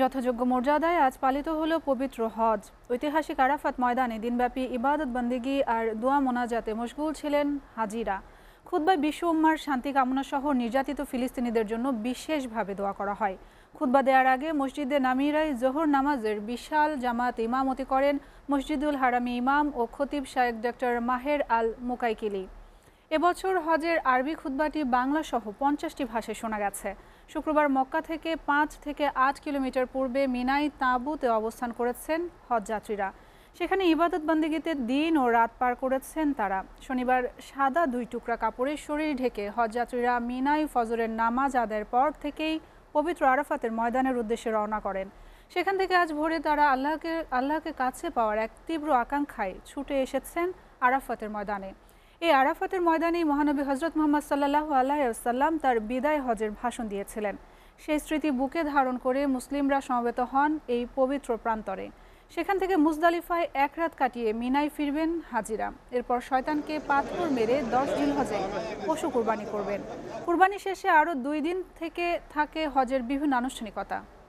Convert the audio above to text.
যথাযোগ্য মর্যাদায় আজ পালিত হলো পবিত্র হজ ঐতিহাসিক আরাফাত ময়দানে দিনব্যাপী ইবাদত বন্দিগি আর দোয়া মোনাজাতে মশগুল ছিলেন হাজিরা খুদ্বায় বিশ্ব উম্মার শান্তি কামনা সহ নির্যাতিত ফিলিস্তিনিদের জন্য বিশেষভাবে দোয়া করা হয় খুদ্বা দেওয়ার আগে মসজিদে নামিরাই জোহর নামাজের বিশাল জামাত ইমামতি করেন মসজিদুল হারামি ইমাম ও খতিব শায়েক ডক্টর মাহের আল মুকাইকিলি এবছর হজের আরবি খুদ্বাটি বাংলা সহ পঞ্চাশটি ভাষায় শোনা গেছে শুক্রবার মক্কা থেকে পাঁচ থেকে আট কিলোমিটার পূর্বে মিনাই তাঁবুতে অবস্থান করেছেন হজযাত্রীরা সেখানে ইবাদত বন্দিগিতে দিন ও রাত পার করেছেন তারা শনিবার সাদা দুই টুকরা কাপড়ে শরীর ঢেকে হজযাত্রীরা মিনাই ফজরের নামাজ আদায়ের পর থেকেই পবিত্র আরাফাতের ময়দানের উদ্দেশ্যে রওনা করেন সেখান থেকে আজ ভোরে তারা আল্লাহকে আল্লাহকে কাছে পাওয়ার এক তীব্র আকাঙ্ক্ষায় ছুটে এসেছেন আরাফাতের ময়দানে এই আরাফাতের ময়দানেই মহানবী হজরত মোহাম্মদ সাল্লাহ আল্লাহাম তার বিদায় হজের ভাষণ দিয়েছিলেন সেই স্মৃতি বুকে ধারণ করে মুসলিমরা সমবেত হন এই পবিত্র প্রান্তরে সেখান থেকে মুজদালিফায় এক রাত কাটিয়ে মিনায় ফিরবেন হাজিরা এরপর শয়তানকে পাথর মেরে দশ দিন হজে পশু কোরবানি করবেন কোরবানি শেষে আরও দুই দিন থেকে থাকে হজের বিভিন্ন আনুষ্ঠানিকতা